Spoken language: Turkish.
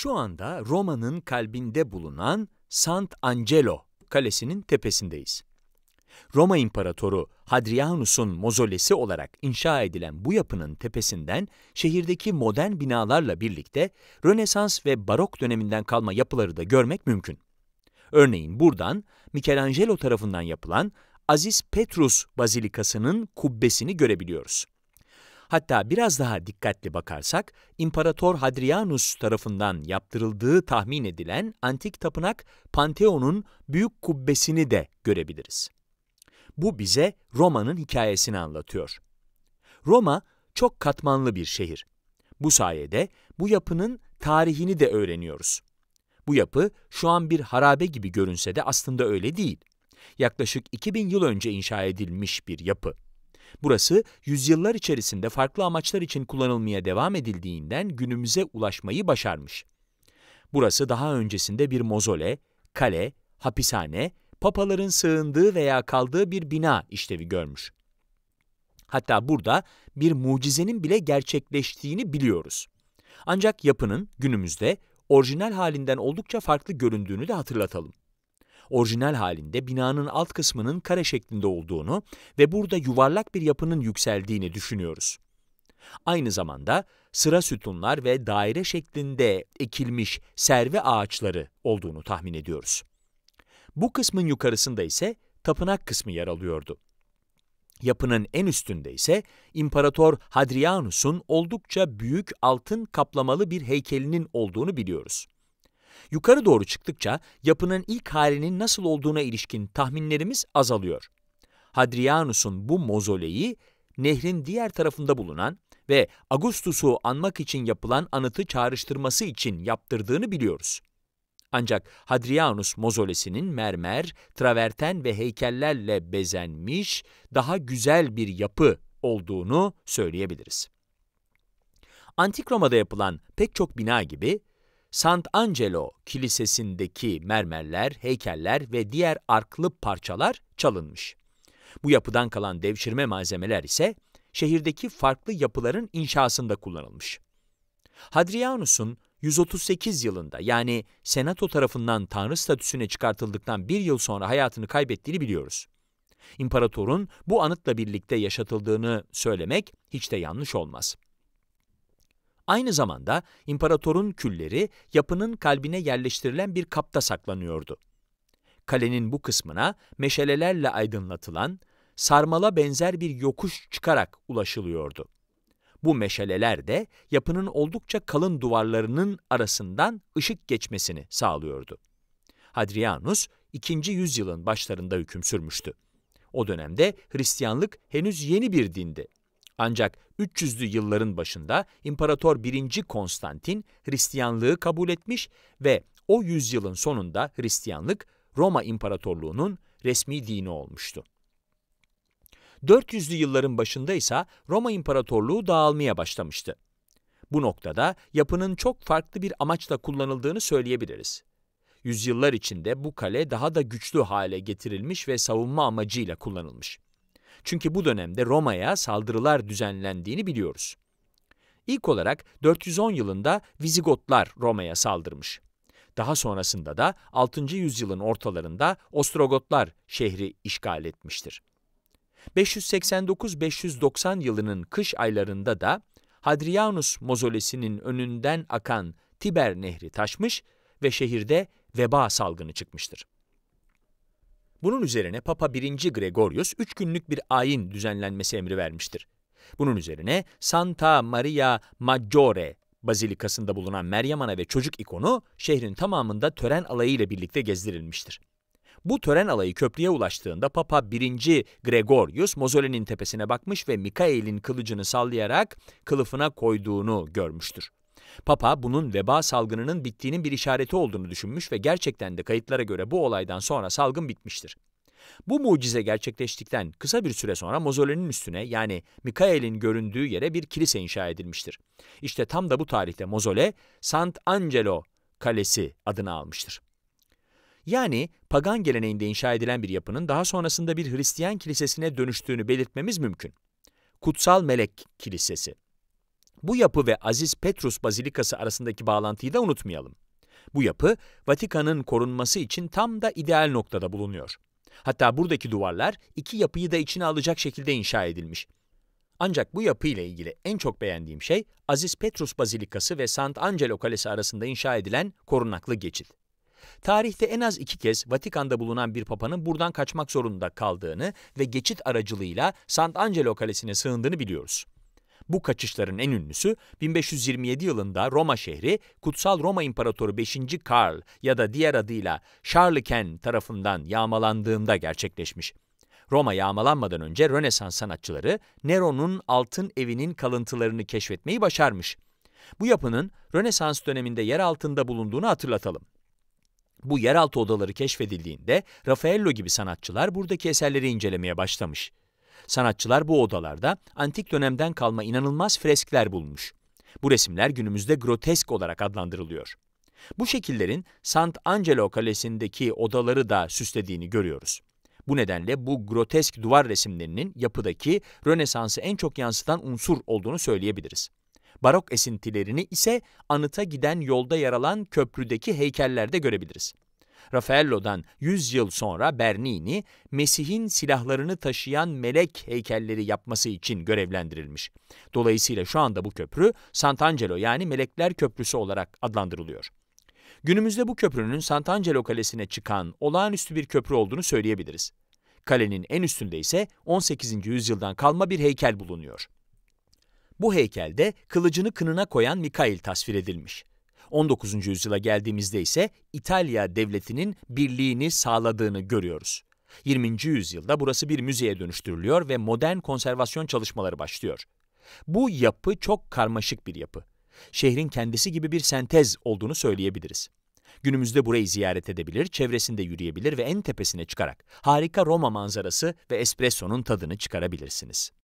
şu anda Roma'nın kalbinde bulunan Sant'Angelo kalesinin tepesindeyiz. Roma İmparatoru Hadrianus'un mozolesi olarak inşa edilen bu yapının tepesinden şehirdeki modern binalarla birlikte Rönesans ve Barok döneminden kalma yapıları da görmek mümkün. Örneğin buradan Michelangelo tarafından yapılan Aziz Petrus Bazilikası'nın kubbesini görebiliyoruz. Hatta biraz daha dikkatli bakarsak, İmparator Hadrianus tarafından yaptırıldığı tahmin edilen antik tapınak Pantheon'un büyük kubbesini de görebiliriz. Bu bize Roma'nın hikayesini anlatıyor. Roma çok katmanlı bir şehir. Bu sayede bu yapının tarihini de öğreniyoruz. Bu yapı şu an bir harabe gibi görünse de aslında öyle değil. Yaklaşık 2000 yıl önce inşa edilmiş bir yapı. Burası yüzyıllar içerisinde farklı amaçlar için kullanılmaya devam edildiğinden günümüze ulaşmayı başarmış. Burası daha öncesinde bir mozole, kale, hapishane, papaların sığındığı veya kaldığı bir bina işlevi görmüş. Hatta burada bir mucizenin bile gerçekleştiğini biliyoruz. Ancak yapının günümüzde orijinal halinden oldukça farklı göründüğünü de hatırlatalım orijinal halinde binanın alt kısmının kare şeklinde olduğunu ve burada yuvarlak bir yapının yükseldiğini düşünüyoruz. Aynı zamanda sıra sütunlar ve daire şeklinde ekilmiş serve ağaçları olduğunu tahmin ediyoruz. Bu kısmın yukarısında ise tapınak kısmı yer alıyordu. Yapının en üstünde ise İmparator Hadrianus'un oldukça büyük altın kaplamalı bir heykelinin olduğunu biliyoruz. Yukarı doğru çıktıkça yapının ilk halinin nasıl olduğuna ilişkin tahminlerimiz azalıyor. Hadrianus'un bu mozoleyi nehrin diğer tarafında bulunan ve Augustus'u anmak için yapılan anıtı çağrıştırması için yaptırdığını biliyoruz. Ancak Hadrianus mozolesinin mermer, traverten ve heykellerle bezenmiş, daha güzel bir yapı olduğunu söyleyebiliriz. Antik Roma'da yapılan pek çok bina gibi Sant'Angelo Kilisesi'ndeki mermerler, heykeller ve diğer arklı parçalar çalınmış. Bu yapıdan kalan devşirme malzemeler ise şehirdeki farklı yapıların inşasında kullanılmış. Hadrianus'un 138 yılında yani senato tarafından tanrı statüsüne çıkartıldıktan bir yıl sonra hayatını kaybettiğini biliyoruz. İmparatorun bu anıtla birlikte yaşatıldığını söylemek hiç de yanlış olmaz. Aynı zamanda imparatorun külleri yapının kalbine yerleştirilen bir kapta saklanıyordu. Kalenin bu kısmına meşalelerle aydınlatılan, sarmala benzer bir yokuş çıkarak ulaşılıyordu. Bu meşaleler de yapının oldukça kalın duvarlarının arasından ışık geçmesini sağlıyordu. Hadrianus, 2. yüzyılın başlarında hüküm sürmüştü. O dönemde Hristiyanlık henüz yeni bir dindi. Ancak 300'lü yılların başında İmparator 1. Konstantin Hristiyanlığı kabul etmiş ve o yüzyılın sonunda Hristiyanlık Roma İmparatorluğu'nun resmi dini olmuştu. 400'lü yılların başında ise Roma İmparatorluğu dağılmaya başlamıştı. Bu noktada yapının çok farklı bir amaçla kullanıldığını söyleyebiliriz. Yüzyıllar içinde bu kale daha da güçlü hale getirilmiş ve savunma amacıyla kullanılmış. Çünkü bu dönemde Roma'ya saldırılar düzenlendiğini biliyoruz. İlk olarak 410 yılında Vizigotlar Roma'ya saldırmış. Daha sonrasında da 6. yüzyılın ortalarında Ostrogotlar şehri işgal etmiştir. 589-590 yılının kış aylarında da Hadrianus mozolesinin önünden akan Tiber Nehri taşmış ve şehirde veba salgını çıkmıştır. Bunun üzerine Papa 1. Gregorius 3 günlük bir ayin düzenlenmesi emri vermiştir. Bunun üzerine Santa Maria Maggiore Bazilikası'nda bulunan Meryem Ana ve çocuk ikonu şehrin tamamında tören alayı ile birlikte gezdirilmiştir. Bu tören alayı köprüye ulaştığında Papa 1. Gregorius mozolenin tepesine bakmış ve Mikael'in kılıcını sallayarak kılıfına koyduğunu görmüştür. Papa bunun veba salgınının bittiğinin bir işareti olduğunu düşünmüş ve gerçekten de kayıtlara göre bu olaydan sonra salgın bitmiştir. Bu mucize gerçekleştikten kısa bir süre sonra mozolenin üstüne yani Mikael'in göründüğü yere bir kilise inşa edilmiştir. İşte tam da bu tarihte mozole Sant Angelo Kalesi adını almıştır. Yani pagan geleneğinde inşa edilen bir yapının daha sonrasında bir Hristiyan kilisesine dönüştüğünü belirtmemiz mümkün. Kutsal Melek Kilisesi bu yapı ve Aziz Petrus Bazilikası arasındaki bağlantıyı da unutmayalım. Bu yapı, Vatikan'ın korunması için tam da ideal noktada bulunuyor. Hatta buradaki duvarlar iki yapıyı da içine alacak şekilde inşa edilmiş. Ancak bu yapı ile ilgili en çok beğendiğim şey Aziz Petrus Bazilikası ve Sant' Angelo Kalesi arasında inşa edilen korunaklı geçit. Tarihte en az iki kez Vatikan'da bulunan bir papanın buradan kaçmak zorunda kaldığını ve geçit aracılığıyla Sant' Angelo Kalesi'ne sığındığını biliyoruz. Bu kaçışların en ünlüsü 1527 yılında Roma şehri Kutsal Roma İmparatoru 5. Karl ya da diğer adıyla Charleken tarafından yağmalandığında gerçekleşmiş. Roma yağmalanmadan önce Rönesans sanatçıları Nero'nun altın evinin kalıntılarını keşfetmeyi başarmış. Bu yapının Rönesans döneminde yer altında bulunduğunu hatırlatalım. Bu yeraltı odaları keşfedildiğinde Raffaello gibi sanatçılar buradaki eserleri incelemeye başlamış. Sanatçılar bu odalarda antik dönemden kalma inanılmaz freskler bulmuş. Bu resimler günümüzde grotesk olarak adlandırılıyor. Bu şekillerin Sant Angelo Kalesi'ndeki odaları da süslediğini görüyoruz. Bu nedenle bu grotesk duvar resimlerinin yapıdaki Rönesans'ı en çok yansıtan unsur olduğunu söyleyebiliriz. Barok esintilerini ise anıta giden yolda yer alan köprüdeki heykellerde görebiliriz. Raffaello'dan 100 yıl sonra Bernini, Mesih'in silahlarını taşıyan melek heykelleri yapması için görevlendirilmiş. Dolayısıyla şu anda bu köprü Sant'Angelo yani Melekler Köprüsü olarak adlandırılıyor. Günümüzde bu köprünün Sant'Angelo Kalesi'ne çıkan olağanüstü bir köprü olduğunu söyleyebiliriz. Kalenin en üstünde ise 18. yüzyıldan kalma bir heykel bulunuyor. Bu heykelde kılıcını kınına koyan Mikail tasvir edilmiş. 19. yüzyıla geldiğimizde ise İtalya devletinin birliğini sağladığını görüyoruz. 20. yüzyılda burası bir müzeye dönüştürülüyor ve modern konservasyon çalışmaları başlıyor. Bu yapı çok karmaşık bir yapı. Şehrin kendisi gibi bir sentez olduğunu söyleyebiliriz. Günümüzde burayı ziyaret edebilir, çevresinde yürüyebilir ve en tepesine çıkarak harika Roma manzarası ve espressonun tadını çıkarabilirsiniz.